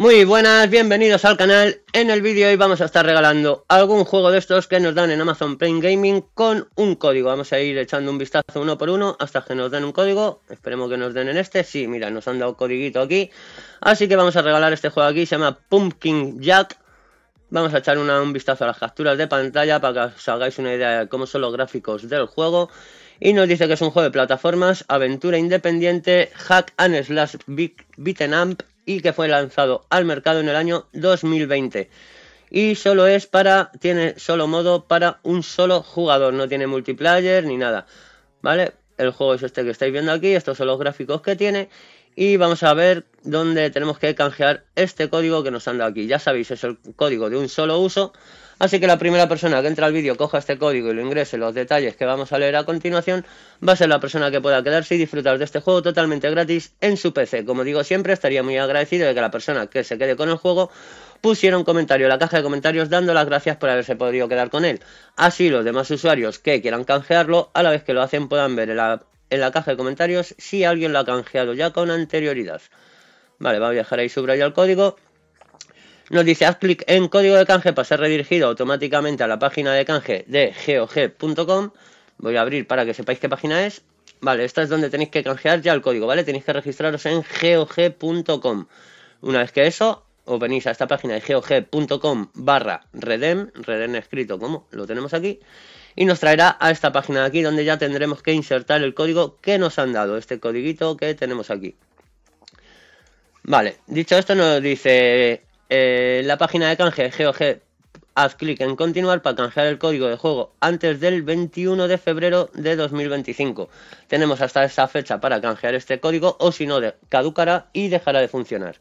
Muy buenas, bienvenidos al canal. En el vídeo hoy vamos a estar regalando algún juego de estos que nos dan en Amazon Prime Gaming con un código. Vamos a ir echando un vistazo uno por uno hasta que nos den un código. Esperemos que nos den en este. Sí, mira, nos han dado codiguito aquí. Así que vamos a regalar este juego aquí, se llama Pumpkin Jack. Vamos a echar un vistazo a las capturas de pantalla para que os hagáis una idea de cómo son los gráficos del juego. Y nos dice que es un juego de plataformas, aventura independiente, hack and slash beat, beaten up y que fue lanzado al mercado en el año 2020. Y solo es para, tiene solo modo para un solo jugador, no tiene multiplayer ni nada. ¿Vale? El juego es este que estáis viendo aquí, estos son los gráficos que tiene y vamos a ver dónde tenemos que canjear este código que nos han dado aquí. Ya sabéis, es el código de un solo uso, así que la primera persona que entra al vídeo, coja este código y lo ingrese en los detalles que vamos a leer a continuación, va a ser la persona que pueda quedarse y disfrutar de este juego totalmente gratis en su PC. Como digo siempre, estaría muy agradecido de que la persona que se quede con el juego pusiera un comentario en la caja de comentarios dando las gracias por haberse podido quedar con él. Así los demás usuarios que quieran canjearlo, a la vez que lo hacen puedan ver en la en la caja de comentarios si alguien lo ha canjeado ya con anterioridad. Vale, voy a dejar ahí subrayado el código. Nos dice, haz clic en código de canje para ser redirigido automáticamente a la página de canje de geog.com. Voy a abrir para que sepáis qué página es. Vale, esta es donde tenéis que canjear ya el código, ¿vale? Tenéis que registraros en geog.com. Una vez que eso, os venís a esta página de GOG.com barra redem, redem escrito como lo tenemos aquí, y nos traerá a esta página de aquí donde ya tendremos que insertar el código que nos han dado, este codiguito que tenemos aquí. Vale, dicho esto nos dice eh, la página de canje GOG, haz clic en continuar para canjear el código de juego antes del 21 de febrero de 2025. Tenemos hasta esa fecha para canjear este código o si no caducará y dejará de funcionar.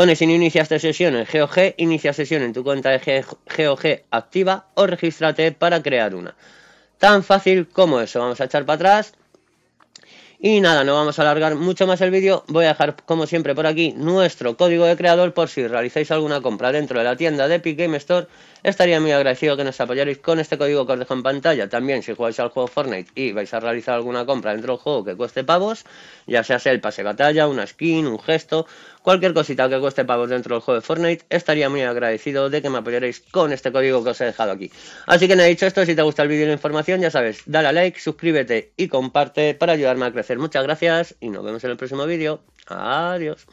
Pones en no sesión en GOG, inicia sesión en tu cuenta de GOG activa o regístrate para crear una. Tan fácil como eso. Vamos a echar para atrás. Y nada, no vamos a alargar mucho más el vídeo. Voy a dejar, como siempre, por aquí nuestro código de creador por si realizáis alguna compra dentro de la tienda de Epic Game Store. Estaría muy agradecido que nos apoyaréis con este código que os dejo en pantalla. También, si jugáis al juego Fortnite y vais a realizar alguna compra dentro del juego que cueste pavos, ya sea el pase batalla, una skin, un gesto, Cualquier cosita que cueste pagos dentro del juego de Fortnite, estaría muy agradecido de que me apoyaréis con este código que os he dejado aquí. Así que nada dicho esto, si te gusta el vídeo y la información, ya sabes, dale a like, suscríbete y comparte para ayudarme a crecer. Muchas gracias y nos vemos en el próximo vídeo. Adiós.